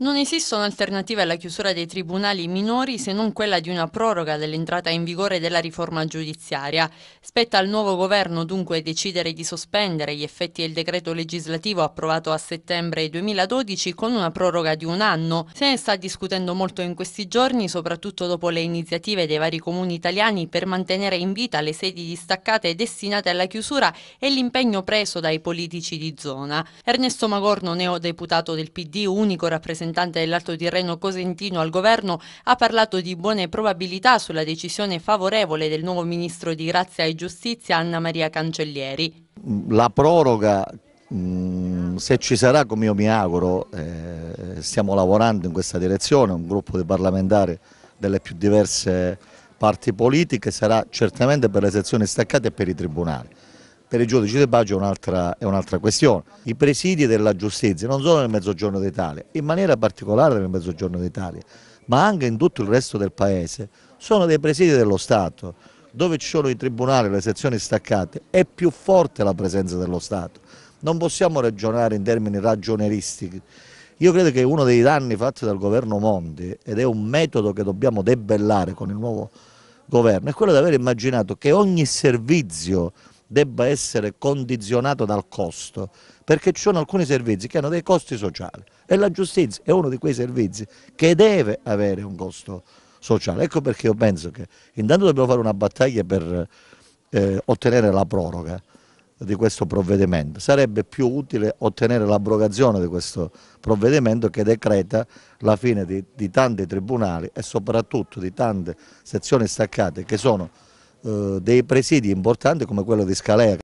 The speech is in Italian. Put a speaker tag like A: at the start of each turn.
A: Non esistono alternative alla chiusura dei tribunali minori se non quella di una proroga dell'entrata in vigore della riforma giudiziaria. Spetta al nuovo governo dunque decidere di sospendere gli effetti del decreto legislativo approvato a settembre 2012 con una proroga di un anno. Se ne sta discutendo molto in questi giorni, soprattutto dopo le iniziative dei vari comuni italiani per mantenere in vita le sedi distaccate destinate alla chiusura e l'impegno preso dai politici di zona. Ernesto Magorno, neodeputato del PD, unico rappresentante rappresentante del Tirreno Cosentino al governo, ha parlato di buone probabilità sulla decisione favorevole del nuovo ministro di Grazia e Giustizia Anna Maria Cancellieri.
B: La proroga mm, se ci sarà come io mi auguro eh, stiamo lavorando in questa direzione un gruppo di parlamentari delle più diverse parti politiche sarà certamente per le sezioni staccate e per i tribunali per il giudice di Baggio è un'altra, un questione. I presidi della giustizia non solo nel Mezzogiorno d'Italia, in maniera particolare nel Mezzogiorno d'Italia, ma anche in tutto il resto del Paese, sono dei presidi dello Stato, dove ci sono i tribunali, le sezioni staccate, è più forte la presenza dello Stato. Non possiamo ragionare in termini ragioneristici. Io credo che uno dei danni fatti dal governo Monti, ed è un metodo che dobbiamo debellare con il nuovo governo, è quello di aver immaginato che ogni servizio debba essere condizionato dal costo, perché ci sono alcuni servizi che hanno dei costi sociali e la giustizia è uno di quei servizi che deve avere un costo sociale. Ecco perché io penso che intanto dobbiamo fare una battaglia per eh, ottenere la proroga di questo provvedimento. Sarebbe più utile ottenere l'abrogazione di questo provvedimento che decreta la fine di, di tanti tribunali e soprattutto di tante sezioni staccate che sono eh, dei presidi importanti come quello di Scalea.